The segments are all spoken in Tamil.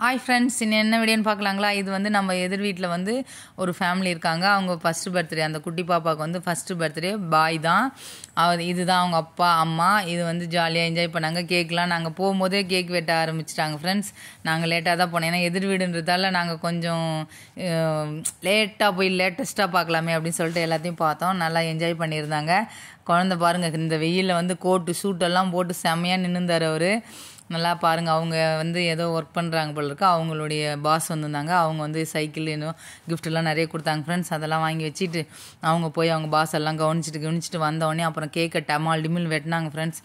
ஹாய் ஃப்ரெண்ட்ஸ் இன்னும் என்ன வீடியோன்னு பார்க்கலாங்களா இது வந்து நம்ம எதிர் வீட்டில் வந்து ஒரு ஃபேமிலி இருக்காங்க அவங்க ஃபஸ்ட்டு பர்த்டே அந்த குட்டி பாப்பாவுக்கு வந்து ஃபஸ்ட்டு பர்த்டே பாய் தான் அவர் இதுதான் அவங்க அப்பா அம்மா இது வந்து ஜாலியாக என்ஜாய் பண்ணாங்க கேக்லாம் நாங்கள் போகும்போதே கேக் வெட்ட ஆரம்பிச்சிட்டாங்க ஃப்ரெண்ட்ஸ் நாங்கள் லேட்டாக தான் போனோம் ஏன்னா எதிர் வீடுன்றதால நாங்கள் கொஞ்சம் லேட்டாக போய் லேட்டஸ்ட்டாக பார்க்கலாமே அப்படின்னு சொல்லிட்டு எல்லாத்தையும் பார்த்தோம் நல்லா என்ஜாய் பண்ணியிருந்தாங்க குழந்த பாருங்கள் இந்த வெயிலில் வந்து கோட்டு சூட்டெல்லாம் போட்டு செம்மையாக நின்றுந்தார் அவர் நல்லா பாருங்கள் அவங்க வந்து ஏதோ ஒர்க் பண்ணுறாங்க போல இருக்கு அவங்களுடைய பாஸ் வந்திருந்தாங்க அவங்க வந்து சைக்கிள் இன்னும் கிஃப்ட்டெல்லாம் நிறைய கொடுத்தாங்க ஃப்ரெண்ட்ஸ் அதெல்லாம் வாங்கி வச்சுட்டு அவங்க போய் அவங்க பாஸ் எல்லாம் கவனிச்சிட்டு கவனிச்சிட்டு வந்தோடனே அப்புறம் கேக்கை டமால் டிமில் வெட்டினாங்க ஃப்ரெண்ட்ஸ்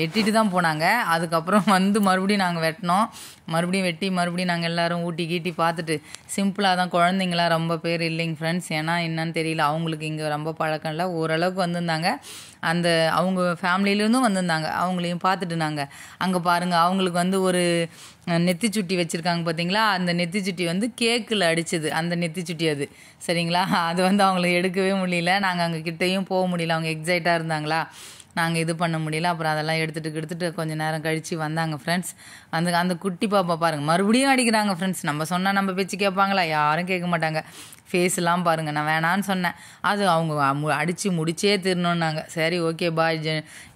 வெட்டிட்டு தான் போனாங்க அதுக்கப்புறம் வந்து மறுபடியும் நாங்கள் வெட்டினோம் மறுபடியும் வெட்டி மறுபடியும் நாங்கள் எல்லோரும் ஊட்டி கீட்டி பார்த்துட்டு சிம்பிளாக தான் குழந்தைங்களாம் ரொம்ப பேர் இல்லைங்க ஃப்ரெண்ட்ஸ் ஏன்னா என்னன்னு தெரியல அவங்களுக்கு இங்கே ரொம்ப பழக்கம் இல்லை ஓரளவுக்கு வந்திருந்தாங்க அந்த அவங்க ஃபேமிலியிலேருந்தும் வந்திருந்தாங்க அவங்களையும் பார்த்துட்டு நாங்கள் அங்கே பாருங்கள் அவங்களுக்கு வந்து ஒரு நெத்தி சுட்டி வச்சுருக்காங்க பார்த்தீங்களா அந்த நெத்தி சுட்டி வந்து கேக்கில் அடித்தது அந்த நெத்தி சுட்டி அது சரிங்களா அது வந்து அவங்கள எடுக்கவே முடியல நாங்கள் அங்கே கிட்டேயும் போக முடியல அவங்க எக்ஸைட்டாக இருந்தாங்களா நாங்கள் இது பண்ண முடியல அப்புறம் அதெல்லாம் எடுத்துகிட்டு எடுத்துகிட்டு கொஞ்சம் நேரம் கழித்து வந்தாங்க ஃப்ரெண்ட்ஸ் அந்த அந்த குட்டி பாப்பா பாருங்கள் மறுபடியும் அடிக்கிறாங்க ஃப்ரெண்ட்ஸ் நம்ம சொன்னால் நம்ம பேச்சு கேட்பாங்களா யாரும் கேட்க மாட்டாங்க ஃபேஸ்லாம் பாருங்கள் நான் வேணான்னு சொன்னேன் அது அவங்க அடித்து முடிச்சே திருணுன்னாங்க சரி ஓகே பாய்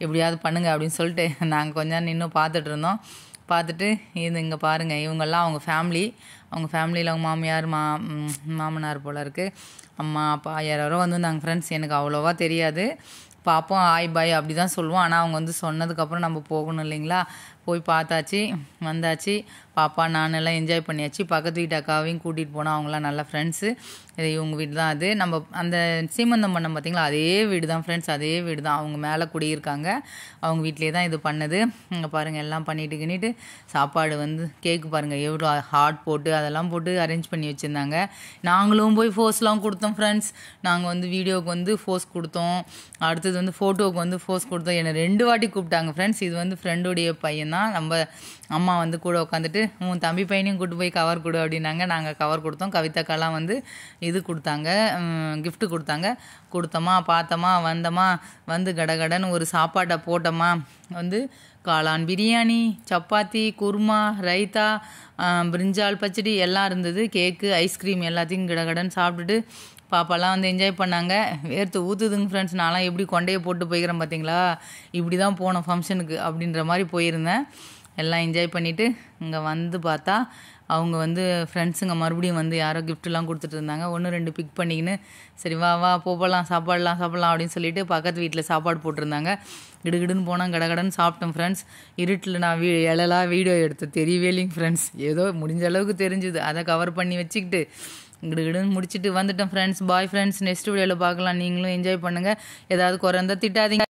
எப்படியாவது பண்ணுங்கள் அப்படின்னு சொல்லிட்டு நாங்கள் கொஞ்ச நேரம் நின்று பார்த்துட்டு இருந்தோம் பார்த்துட்டு இது இங்கே பாருங்கள் இவங்கெல்லாம் அவங்க ஃபேமிலி அவங்க ஃபேமிலியில் அவங்க மாமியார் மா மாமனார் போல் இருக்குது அம்மா அப்பா யாரோ வந்து நாங்கள் ஃப்ரெண்ட்ஸ் எனக்கு அவ்வளோவா தெரியாது பார்ப்போம் ஆய் பாய் அப்படி தான் சொல்லுவோம் ஆனால் அவங்க வந்து சொன்னதுக்கப்புறம் நம்ம போகணும் இல்லைங்களா போய் பார்த்தாச்சு வந்தாச்சு பாப்பா நானெல்லாம் என்ஜாய் பண்ணியாச்சு பக்கத்து வீட்டு அக்காவையும் கூட்டிகிட்டு போனால் அவங்களாம் நல்ல ஃப்ரெண்ட்ஸு இது இவங்க வீடு தான் அது நம்ம அந்த சீமந்தம் பண்ணம் பார்த்திங்களா அதே வீடு தான் ஃப்ரெண்ட்ஸ் அதே வீடு தான் அவங்க மேலே குடியிருக்காங்க அவங்க வீட்லேயே தான் இது பண்ணது இங்கே பாருங்கள் எல்லாம் பண்ணிட்டு கின்னிட்டு சாப்பாடு வந்து கேக்கு பாருங்கள் எவ்வளோ ஹாட் போட்டு அதெல்லாம் போட்டு அரேஞ்ச் பண்ணி வச்சுருந்தாங்க நாங்களும் போய் ஃபோர்ஸ்லாம் கொடுத்தோம் ஃப்ரெண்ட்ஸ் நாங்கள் வந்து வீடியோவுக்கு வந்து ஃபோர்ஸ் கொடுத்தோம் அடுத்து கொடுத்தது வந்து ஃபோட்டோவுக்கு வந்து ஃபோர்ஸ் கொடுத்தோம் என்னை ரெண்டு வாட்டி கூப்பிட்டாங்க ஃப்ரெண்ட்ஸ் இது வந்து ஃப்ரெண்டுடைய பையன் தான் நம்ம அம்மா வந்து கூட உட்காந்துட்டு உன் தம்பி பையனையும் கூட்டு போய் கவர் கொடு அப்படின்னாங்க நாங்கள் கவர் கொடுத்தோம் கவிதாக்கெல்லாம் வந்து இது கொடுத்தாங்க கிஃப்ட்டு கொடுத்தாங்க கொடுத்தோமா பார்த்தோமா வந்தோமா வந்து கடகடன்னு ஒரு சாப்பாட்டை போட்டோமா வந்து காளான் பிரியாணி சப்பாத்தி குருமா ரைத்தா பிரிஞ்சால் பச்சடி எல்லாம் இருந்தது கேக்கு ஐஸ்கிரீம் எல்லாத்தையும் கடகடன்னு சாப்பிட்டுட்டு பாப்பாலாம் வந்து என்ஜாய் பண்ணாங்க வேர்த்து ஊற்றுதுங்க ஃப்ரெண்ட்ஸ் நான்லாம் எப்படி கொண்டையை போட்டு போய்க்கிறேன் பார்த்தீங்களா இப்படி தான் போனோம் ஃபங்க்ஷனுக்கு அப்படின்ற மாதிரி போயிருந்தேன் எல்லாம் என்ஜாய் பண்ணிவிட்டு இங்கே வந்து பார்த்தா அவங்க வந்து ஃப்ரெண்ட்ஸுங்க மறுபடியும் வந்து யாரோ கிஃப்ட்லாம் கொடுத்துட்டு இருந்தாங்க ஒன்று ரெண்டு பிக் பண்ணிக்கின்னு சரி வா வா போகலாம் சாப்பாடலாம் சாப்பிட்லாம் அப்படின்னு சொல்லிட்டு பக்கத்து வீட்டில் சாப்பாடு போட்டிருந்தாங்க கிடுகிடுன்னு போனால் கடகடன்னு சாப்பிட்டேன் ஃப்ரெண்ட்ஸ் இருட்டில் நான் வீ இலலாக வீடியோ எடுத்தேன் தெரியவே இல்லைங்க ஃப்ரெண்ட்ஸ் ஏதோ முடிஞ்ச அளவுக்கு தெரிஞ்சுது அதை கவர் பண்ணி வச்சுக்கிட்டு கிடுகிடுன்னு முடிச்சுட்டு வந்துட்டேன் ஃப்ரெண்ட்ஸ் பாய் ஃப்ரெண்ட்ஸ் நெக்ஸ்ட் வீடியோவில் பார்க்கலாம் நீங்களும் என்ஜாய் பண்ணுங்கள் ஏதாவது குறைந்த திட்டாதீங்க